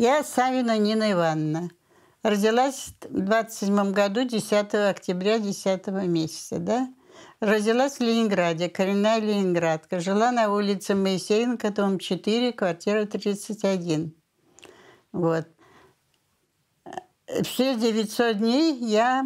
Я Савина Нина Ивановна. Родилась в 27 году, 10 октября 10 месяца, да? Родилась в Ленинграде, коренная ленинградка. Жила на улице Моисеенко, дом 4, квартира 31. Вот. Все 900 дней я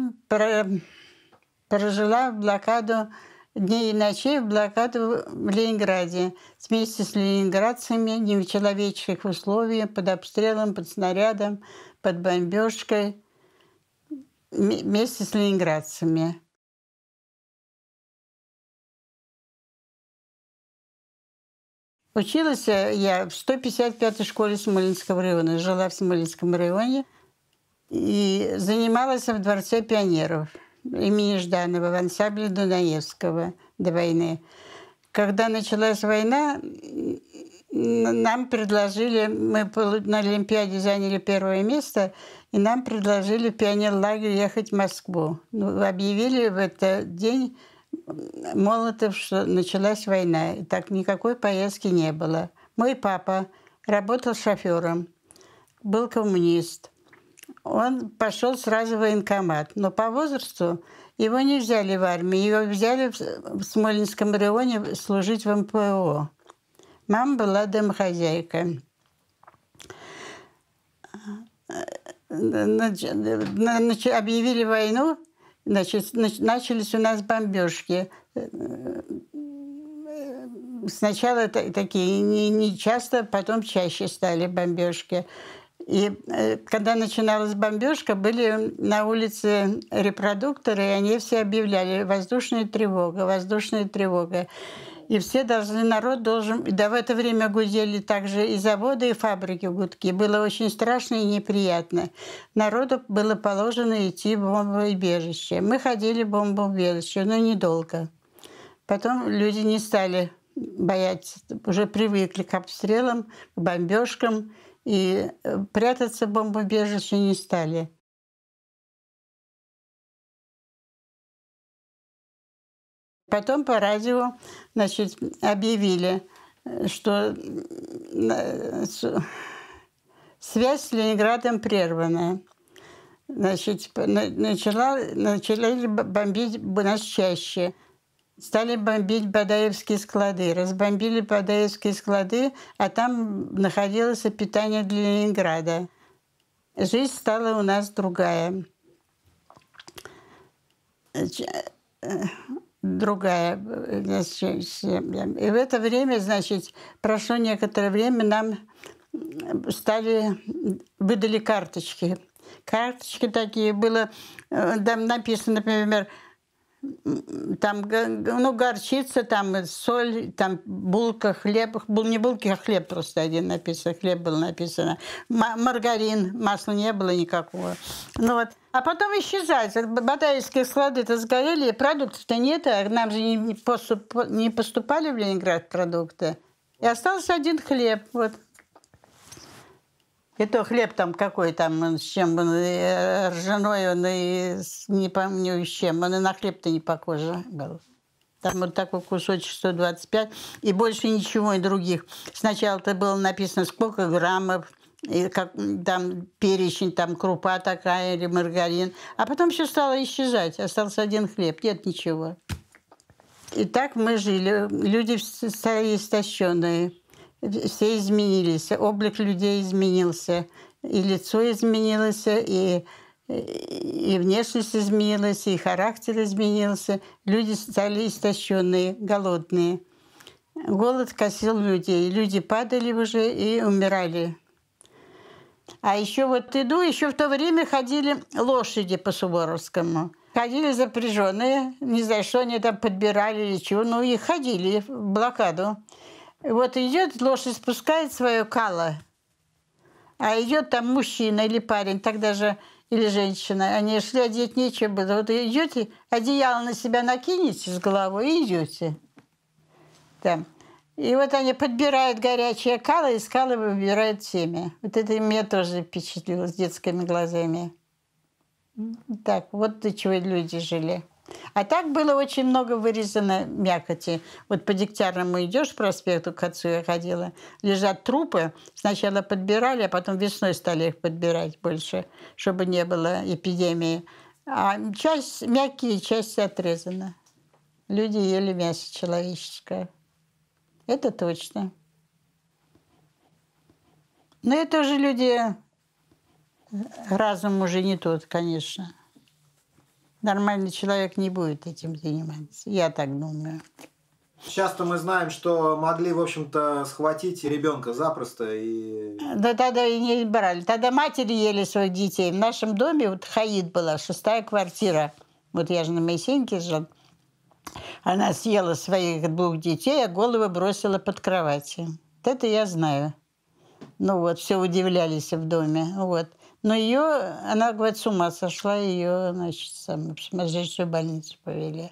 прожила в блокаду дней и ночей в блокаду в Ленинграде вместе с ленинградцами не в человеческих условиях, под обстрелом, под снарядом, под бомбежкой, вместе с ленинградцами. Училась э, я в 155-й школе Смоленского района, жила в Смоленском районе и занималась в Дворце пионеров – имени Жданова в ансамбле Дунаевского до войны. Когда началась война, нам предложили, мы на Олимпиаде заняли первое место, и нам предложили пионер-лагерь ехать в Москву. Ну, объявили в этот день Молотов, что началась война. И так никакой поездки не было. Мой папа работал шофером, был коммунист – он пошел сразу в военкомат. Но по возрасту его не взяли в армию, его взяли в Смоленском районе служить в МПО. Мама была домохозяйка. объявили войну, значит, начались у нас бомбежки. Сначала такие не, не часто, потом чаще стали бомбежки. И э, когда начиналась бомбежка, были на улице репродукторы, и они все объявляли «воздушная тревога, воздушная тревога». И все должны, народ должен... Да в это время гудели также и заводы, и фабрики гудки. Было очень страшно и неприятно. Народу было положено идти в бомбоубежище. Мы ходили в бомбоубежище, но недолго. Потом люди не стали бояться, уже привыкли к обстрелам, к бомбежкам и э, прятаться в бомбоубежище не стали. Потом по радио значит, объявили, э, что э, связь с Ленинградом прервана. Значит, начала, начали бомбить нас чаще – стали бомбить Бадаевские склады. Разбомбили Бадаевские склады, а там находилось питание для Ленинграда. Жизнь стала у нас другая. Э, другая. И в это время, значит, прошло некоторое время, нам стали, выдали карточки. Карточки такие было, э, там написано, например, там ну, горчица, там соль, там булка, хлеб. Был не булки, а хлеб просто один написан. Хлеб был написано. маргарин, масла не было никакого. Ну вот. А потом исчезает. Батаевские склады-то сгорели, продуктов-то нет. А нам же не, не поступали в Ленинград продукты. И остался один хлеб. Вот. И то хлеб там какой там, он, с чем он, и э, ржаной он, и с, не помню с чем, он и на хлеб-то не похож был. А, там вот такой кусочек 125, и больше ничего, и других. Сначала-то было написано, сколько граммов, и как, там перечень, там крупа такая или маргарин. А потом все стало исчезать, остался один хлеб, нет ничего. И так мы жили, люди истощенные все изменились, облик людей изменился, и лицо изменилось, и, и внешность изменилась, и характер изменился. Люди стали истощенные, голодные. Голод косил людей. Люди падали уже и умирали. А еще вот иду, еще в то время ходили лошади по Суворовскому. Ходили запряженные, не знаю, что они там подбирали или чего, но ну и ходили в блокаду. Вот идет лошадь, спускает свое кало, а идет там мужчина или парень, тогда же или женщина, они шли, одеть нечего было. Вот идете, одеяло на себя накинете с головой и идете. Там. И вот они подбирают горячее кало, и скалы выбирают семя. Вот это меня тоже впечатлило с детскими глазами. Так, вот до чего люди жили. А так было очень много вырезано мякоти. Вот по Дегтярному идешь проспекту, к отцу я ходила, лежат трупы. Сначала подбирали, а потом весной стали их подбирать больше, чтобы не было эпидемии. А часть, мягкие части отрезана. Люди ели мясо человеческое. Это точно. Но это уже люди, э, разум уже не тот, конечно нормальный человек не будет этим заниматься. Я так думаю. Сейчас-то мы знаем, что могли, в общем-то, схватить ребенка запросто. И... Да тогда и не брали. Тогда матери ели своих детей. В нашем доме вот Хаид была, шестая квартира. Вот я же на Месеньке жил. Она съела своих двух детей, а головы бросила под кровать. Вот это я знаю. Ну вот, все удивлялись в доме. Вот. Но ее, она, говорит, с ума сошла, ее, значит, в сумасшедшую больницу повели.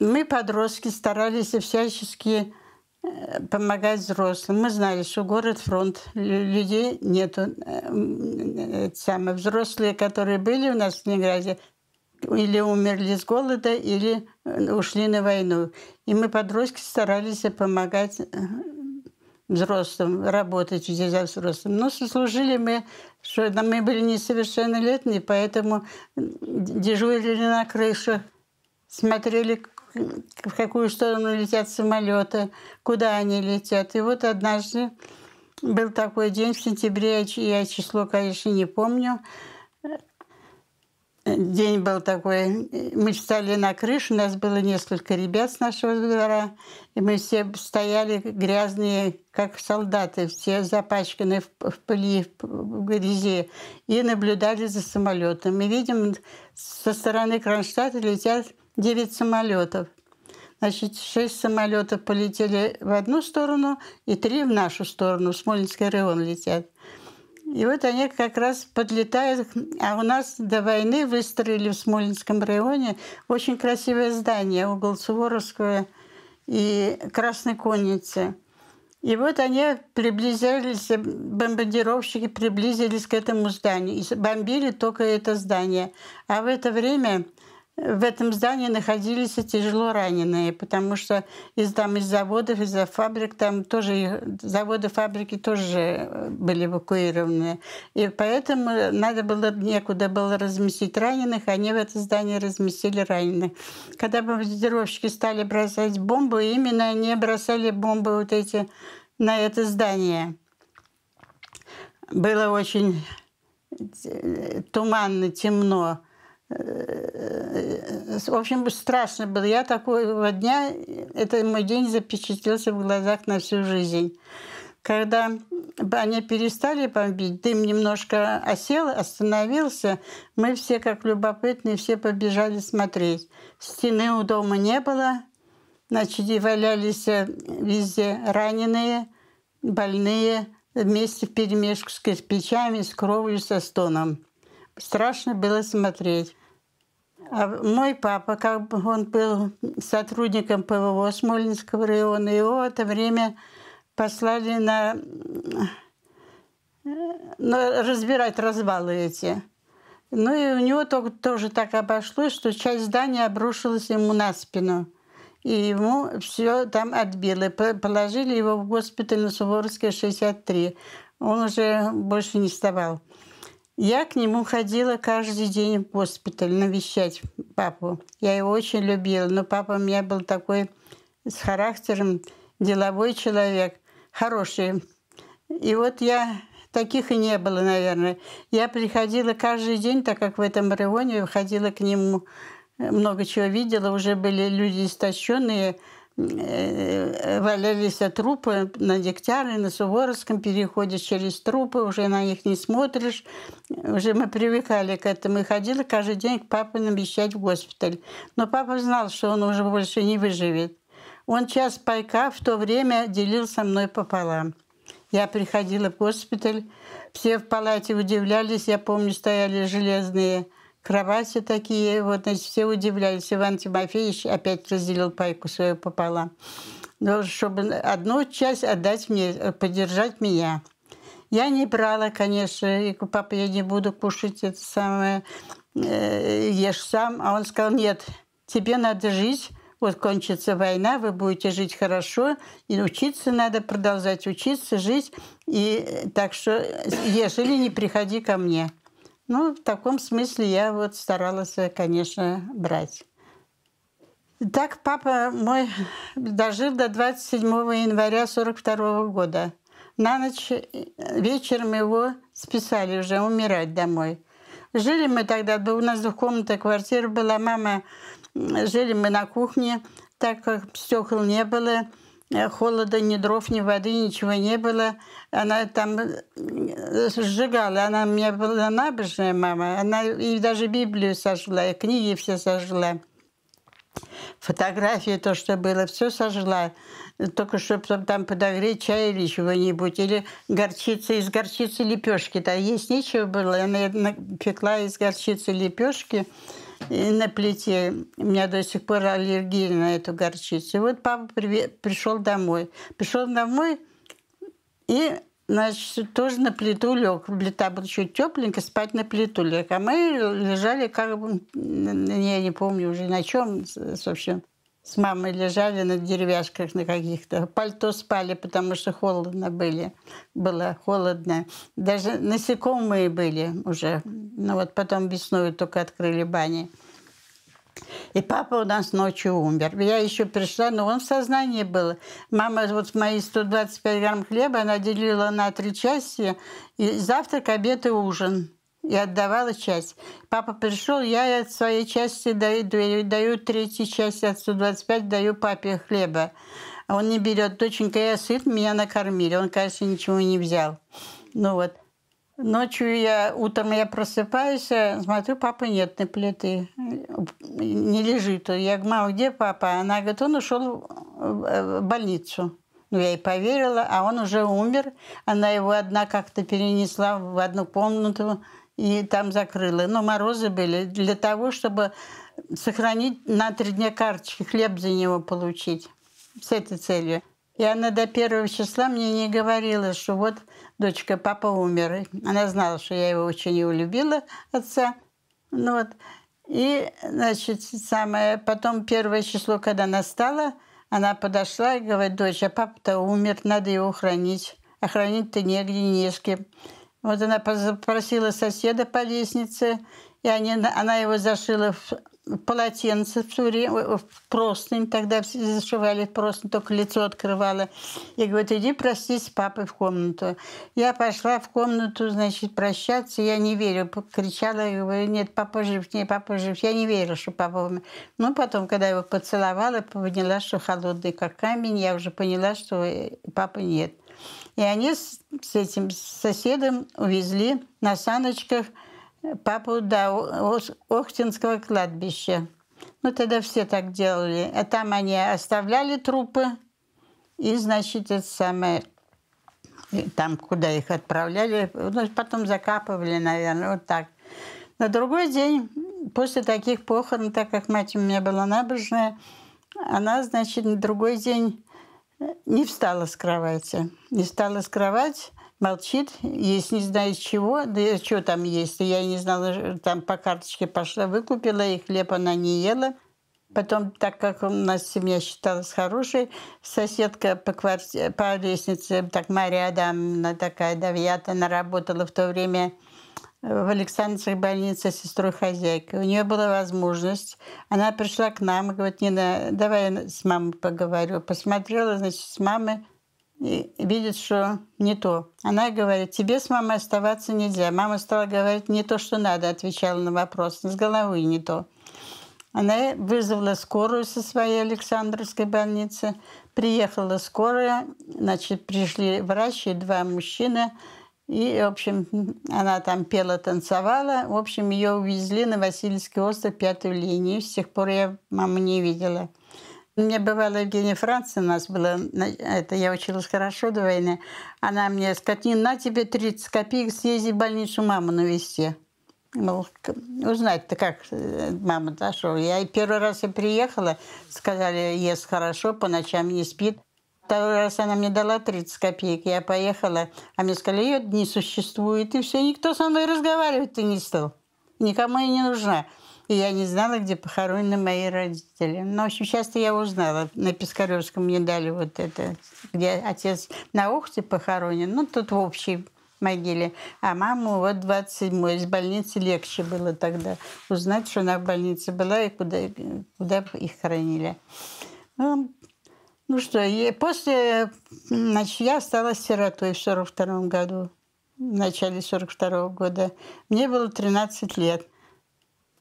Мы, подростки, старались всячески э, помогать взрослым. Мы знали, что город фронт, людей нету. Э, э, Самые взрослые, которые были у нас в Ленинграде, или умерли с голода, или э, ушли на войну. И мы, подростки, старались помогать э, взрослым, работать за взрослым. Но сослужили мы, что мы были несовершеннолетние, поэтому дежурили на крыше, смотрели, в какую сторону летят самолеты, куда они летят. И вот однажды был такой день в сентябре, а я число, конечно, не помню, Э, день был такой. Э, мы встали на крышу, у нас было несколько ребят с нашего двора. И мы все стояли грязные, как солдаты, все запачканы в, в пыли, в грязи. И наблюдали за самолетом. Мы видим, со стороны Кронштадта летят 9 самолетов. Значит, шесть самолетов полетели в одну сторону и три в нашу сторону, в Смоленский район летят. И вот они как раз подлетают. А у нас до войны выстроили в Смоленском районе очень красивое здание, угол Суворовского и Красной Конницы. И вот они приблизились, э, бомбардировщики приблизились к этому зданию и бомбили только это здание. А в это время в этом здании находились и тяжело раненые, потому что из, там, из заводов, из фабрик, там тоже заводы, фабрики тоже э, были эвакуированы. И поэтому надо было, некуда было разместить раненых, они в это здание разместили раненых. Когда бомбардировщики стали бросать бомбы, именно они бросали бомбы вот эти на это здание. Было очень э, туманно, темно в общем, страшно было. Я такого дня, это мой день запечатлелся в глазах на всю жизнь. Когда они перестали бомбить, дым немножко осел, остановился, мы все, как любопытные, все побежали смотреть. Стены у дома не было, значит, и валялись везде раненые, больные, вместе в перемешку с кирпичами, с кровью, со стоном. Страшно было смотреть. А мой папа, как бы он был сотрудником ПВО Смоленского района, его в это время послали на, на разбирать развалы эти. Ну и у него только, тоже так обошлось, что часть здания обрушилась ему на спину. И ему все там отбило. Положили его в госпиталь на Суворовской 63. Он уже больше не вставал. Я к нему ходила каждый день в госпиталь навещать папу. Я его очень любила, но папа у меня был такой с характером деловой человек, хороший. И вот я таких и не было, наверное. Я приходила каждый день, так как в этом районе ходила к нему, э, много чего видела, уже были люди истощенные, Э, валялись трупы на Дегтяре, на Суворовском переходе через трупы, уже на них не смотришь. Уже мы привыкали к этому и ходили каждый день к папе навещать в госпиталь. Но папа знал, что он уже больше не выживет. Он час пайка в то время делил со мной пополам. Я приходила в госпиталь, все в палате удивлялись, я помню, стояли железные кровати такие. Вот, значит, все удивлялись. Иван Тимофеевич опять разделил пайку свою пополам. Но чтобы одну часть отдать мне, поддержать меня. Я не брала, конечно, и папа, я не буду кушать это самое, э, ешь сам. А он сказал, нет, тебе надо жить, вот кончится война, вы будете жить хорошо, и учиться надо продолжать, учиться, жить, и так что ешь или не приходи ко мне. Ну, в таком смысле я вот старалась, э, конечно, брать. Так папа мой дожил до 27 января 42 года. На ночь э, вечером его списали уже умирать домой. Жили мы тогда, у нас двухкомнатная квартира была, мама, жили мы на кухне, так как стекол не было. Э, холода, ни дров, ни воды, ничего не было. Она там э, сжигала. Она у меня была набожная мама. Она и даже Библию сожгла, и книги все сожгла. Фотографии, то, что было, все сожгла. Только чтобы там подогреть чай или чего-нибудь. Или горчицы из горчицы лепешки. Да, есть нечего было. Она пекла из горчицы лепешки и на плите. У меня до сих пор аллергия на эту горчицу. И вот папа пришел домой. Пришел домой и значит, тоже на плиту лег. Плита была чуть тепленькая, спать на плиту лег. А мы лежали как бы, я не помню уже на чем, собственно с мамой лежали на деревяшках на каких-то. Пальто спали, потому что холодно были. Было холодно. Даже насекомые были уже. Но ну, вот потом весной только открыли бани. И папа у нас ночью умер. Я еще пришла, но он в сознании был. Мама вот мои 125 грамм хлеба она делила на три части. И завтрак, обед и ужин. Я отдавала часть. Папа пришел, я от своей части даю, даю, даю третью часть от 125, даю папе хлеба. А он не берет. Доченька, я сыт, меня накормили. Он, кажется, ничего не взял. Ну вот. Ночью я, утром я просыпаюсь, э, смотрю, папы нет на плиты. Не лежит. Я говорю, мама, где папа? Она говорит, он ушел в больницу. Ну, я и поверила, а он уже умер. Она его одна как-то перенесла в одну комнату и там закрыла. Но морозы были для того, чтобы сохранить на три дня карточки, хлеб за него получить с этой целью. И она до первого числа мне не говорила, что вот дочка, папа умер. Она знала, что я его очень не улюбила, отца. Ну вот. И, значит, самое... Потом первое число, когда настало, она подошла и говорит, дочь, а папа-то умер, надо его хранить. А хранить-то негде, не с кем. Вот она попросила соседа по лестнице, и они, она его зашила в полотенце в, суре, в простынь, тогда зашивали в простынь, только лицо открывала. И говорит, иди простись с папой в комнату. Я пошла в комнату, значит, прощаться, я не верю. Кричала, говорю, нет, папа жив, нет, папа жив. Я не верила, что папа умер. Ну, потом, когда его поцеловала, поняла, что холодный как камень, я уже поняла, что э, папы нет. И они с, с этим соседом увезли на саночках папу до Охтинского кладбища. Ну, тогда все так делали. А там они оставляли трупы, и, значит, это самое, там, куда их отправляли, ну, потом закапывали, наверное, вот так. На другой день, после таких похорон, так как мать у меня была набожная, она, значит, на другой день не встала с кровати. Не встала с кровати, молчит, есть не знаю чего, да что там есть, я не знала, там по карточке пошла, выкупила, и хлеб она не ела. Потом, так как у нас семья считалась хорошей, соседка по, квартире по лестнице, так Мария Адамовна такая, да, я-то она работала в то время в Александровской больнице с сестрой-хозяйкой. У нее была возможность. Она пришла к нам и говорит, Нина, давай я с мамой поговорю. Посмотрела, значит, с мамой и видит, что не то. Она говорит, тебе с мамой оставаться нельзя. Мама стала говорить не то, что надо, отвечала на вопрос, с головы не то. Она вызвала скорую со своей Александровской больницы. Приехала скорая, значит, пришли врачи, два мужчины – и, в общем, она там пела, танцевала. В общем, ее увезли на Васильевский остров, пятую линию. С тех пор я маму не видела. Мне бывала Евгения Франция, у нас было, это я училась хорошо до войны, она мне сказала, на тебе 30 копеек, съезди в больницу маму навести. Мол, узнать-то, как э, мама дошла. Я первый раз я приехала, сказали, ест хорошо, по ночам не спит. Второй раз она мне дала 30 копеек, я поехала, а мне сказали, ее не существует, и все, никто со мной разговаривать-то не стал. Никому я не нужна. И я не знала, где похоронены мои родители. Но ну, очень часто я узнала. На Пискаревском мне дали вот это, где отец на Ухте похоронен. Ну, тут в общей могиле. А маму вот 27-й из больницы легче было тогда узнать, что она в больнице была и куда, куда их хоронили. Ну, ну что, и после, значит, я стала сиротой в 42 году, в начале 42 -го года. Мне было 13 лет.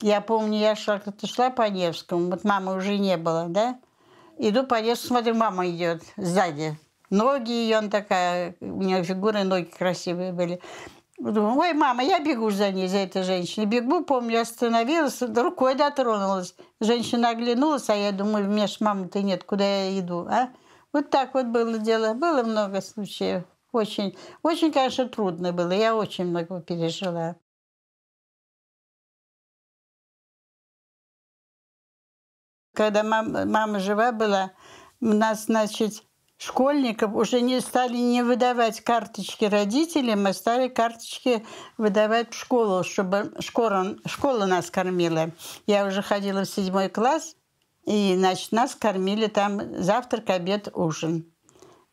Я помню, я шла, кто-то шла по Невскому, вот мамы уже не было, да? Иду по Невскому, смотрю, мама идет сзади. Ноги ее, она такая, у нее фигуры, ноги красивые были. Думаю, ой, мама, я бегу за ней, за этой женщиной. Бегу, помню, остановилась, рукой дотронулась. Женщина оглянулась, а я думаю, у меня ж мамы-то нет, куда я иду, а? Вот так вот было дело. Было много случаев. Очень, очень, конечно, трудно было. Я очень много пережила. Когда мама, мама жива была, у нас, значит, школьников уже не стали не выдавать карточки родителям, а стали карточки выдавать в школу, чтобы школа, школа нас кормила. Я уже ходила в седьмой класс, и, значит, нас кормили там завтрак, обед, ужин.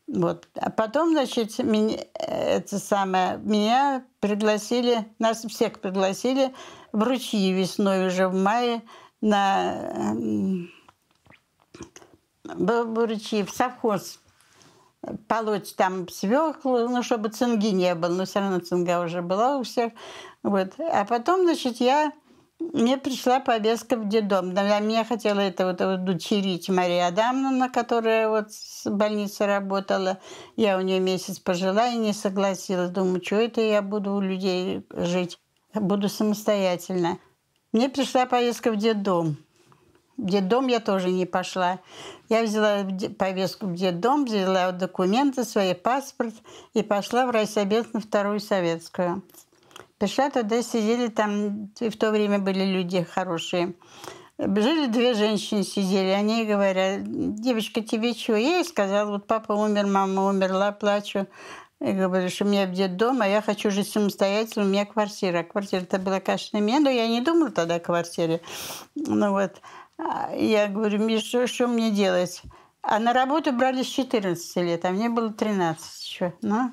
Вот. А потом, значит, меня, это самое, меня пригласили, нас всех пригласили в ручьи весной уже в мае на в ручьи, в совхоз полоть там свеклу, ну, чтобы цинги не было, но все равно цинга уже была у всех. Вот. А потом, значит, я мне пришла повестка в дедом. Я меня хотела это вот удочерить Мария Адамовна, которая вот с больницы работала. Я у нее месяц пожила и не согласилась. Думаю, что это я буду у людей жить? Буду самостоятельно. Мне пришла повестка в детдом. В детдом я тоже не пошла. Я взяла повестку в детдом, взяла документы, свой паспорт и пошла в райсобес на Вторую Советскую. Пришла туда, сидели там, и в то время были люди хорошие. Жили две женщины, сидели, они говорят, девочка, тебе чего? Я ей сказала, вот папа умер, мама умерла, плачу. И говорю, что у меня в детдом, а я хочу жить самостоятельно, у меня квартира. Квартира-то была, конечно, мне, но я не думала тогда о квартире. Ну вот. А, я говорю, Миша, что мне делать? А на работу брали с 14 лет, а мне было 13 еще. Но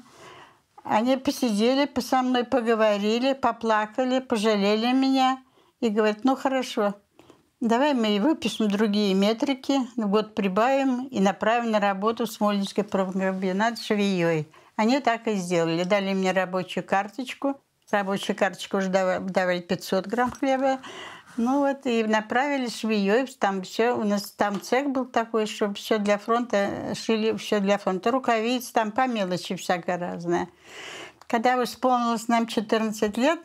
они посидели, со мной поговорили, поплакали, пожалели меня. И говорят, ну хорошо, давай мы выпишем другие метрики, год прибавим и направим на работу в Смольнинский профкомбинат швеей. Они так и сделали. Дали мне рабочую карточку. Рабочая карточка уже давали 500 грамм хлеба, ну вот и направили швеей, там все, у нас там цех был такой, чтобы все для фронта э, шили, все для фронта, рукавицы, там по мелочи всякое разное. Когда исполнилось нам 14 лет,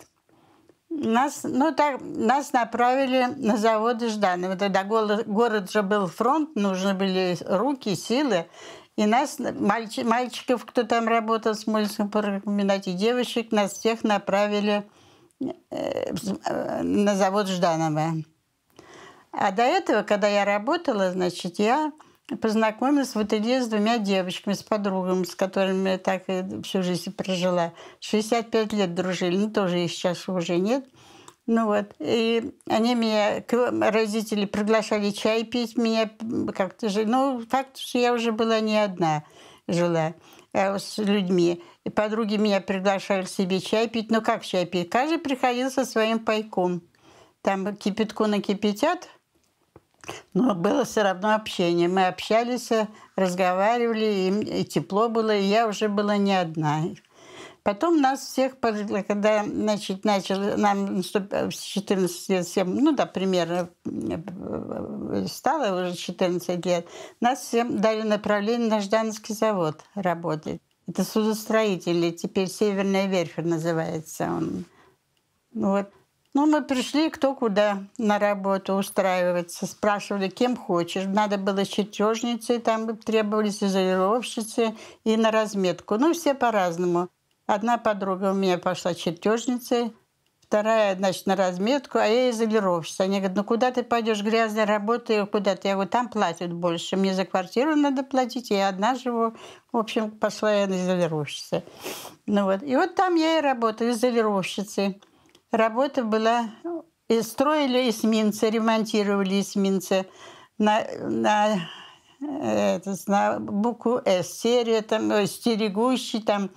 нас, ну, так, нас направили на заводы жданы, Жданова. Тогда город, город же был фронт, нужны были руки, силы. И нас, мальчик, мальчиков, кто там работал с Мольским, порекомендовать, и девочек, нас всех направили Э, на завод Жданова. А до этого, когда я работала, значит, я познакомилась в ателье с двумя девочками, с подругами, с которыми я так всю жизнь и прожила. 65 лет дружили, ну, тоже их сейчас уже нет. Ну вот, и они меня, родители приглашали чай пить, меня как-то же, ну, факт, что я уже была не одна жила э, с людьми и подруги меня приглашали себе чай пить. Но ну, как чай пить? Каждый приходил со своим пайком. Там кипятку накипятят, но было все равно общение. Мы общались, разговаривали, и, и тепло было, и я уже была не одна. Потом нас всех, когда значит, начали, нам 14 лет, 7, ну да, примерно стало уже 14 лет, нас всем дали направление на Ждановский завод работать. Это судостроители, теперь Северная верфь называется он. Вот. Ну, мы пришли кто куда на работу устраиваться. Спрашивали, кем хочешь. Надо было чертежницы, там требовались изолировщицы и на разметку. Ну, все по-разному. Одна подруга у меня пошла чертежницей, вторая, значит, на разметку, а я изолировщица. Они говорят, ну куда ты пойдешь, грязная работа, И куда ты? Я говорю, там платят больше, мне за квартиру надо платить, я одна живу. В общем, пошла я на изолировщица. Ну вот, и вот там я и работала, изолировщицей. Работа была, и строили эсминцы, ремонтировали эсминцы на, на это, на букву «С», серию, там, ну, стерегущий, там,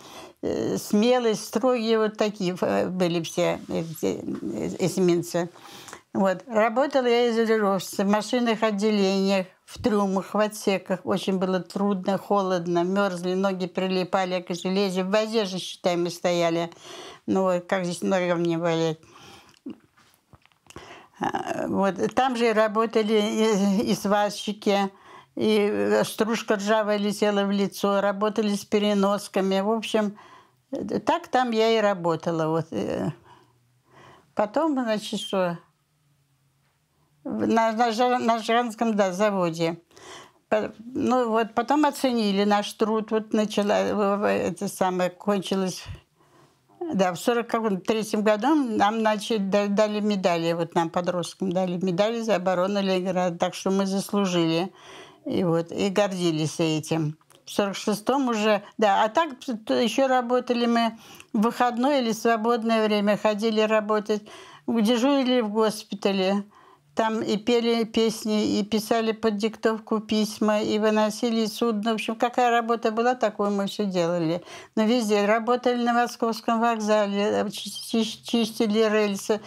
э, смелый, строгий, вот такие э, были все эсминцы. Вот. Работала я изолировщица в машинных отделениях, в трюмах, в отсеках. Очень было трудно, холодно, мерзли, ноги прилипали к железу. В воде же, считай, мы стояли. Ну, как здесь ноги мне болеть. А, вот. Там же работали и сварщики, и э, стружка ржавая летела в лицо, работали с переносками. В общем, э, так там я и работала. Вот. Э. Потом, значит, что? На, на, на Жганском да, заводе. Ну вот, потом оценили наш труд. Вот начала, это самое, кончилось да, в 43-м году нам начали, дали медали, вот нам, подросткам, дали медали за оборону Ленинграда, так что мы заслужили. И вот, и гордились этим. В 46-м уже, да, а так еще работали мы в выходное или свободное время, ходили работать, дежурили в госпитале. Там и пели песни, и писали под диктовку письма, и выносили судно в общем, какая работа была, такую мы все делали. Но везде работали на Московском вокзале, чистили рельсы,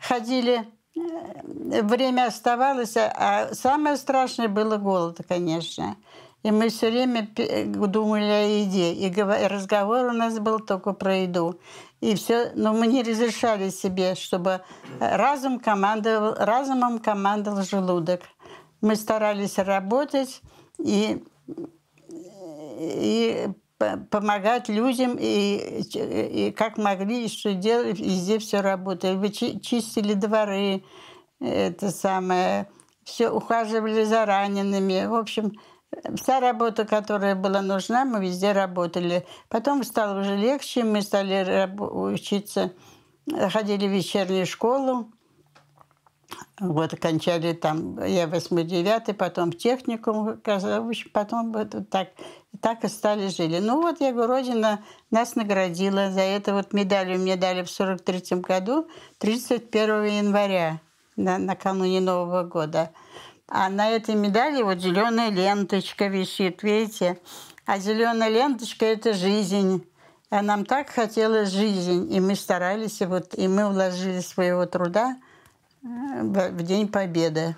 ходили Э, время оставалось, а, а самое страшное было голод, конечно. И мы все время думали о еде. И разговор у нас был только про еду. И все, но мы не разрешали себе, чтобы э, разум командовал, разумом командовал желудок. Мы старались работать и, и помогать людям и, и как могли, и что делали, везде все работали. Вы чистили дворы, это самое, все ухаживали за ранеными. В общем, вся работа, которая была нужна, мы везде работали. Потом стало уже легче, мы стали учиться, ходили в вечернюю школу. Вот окончали там, я 8-9, потом в техникум, потом вот так так и стали жили. Ну вот, я говорю, Родина нас наградила. За это вот медалью мне дали в 43 году, 31 января, на, накануне Нового года. А на этой медали вот зеленая ленточка висит, видите? А зеленая ленточка – это жизнь. А нам так хотелось жизнь, и мы старались, и, вот, и мы вложили своего труда э, в День Победы.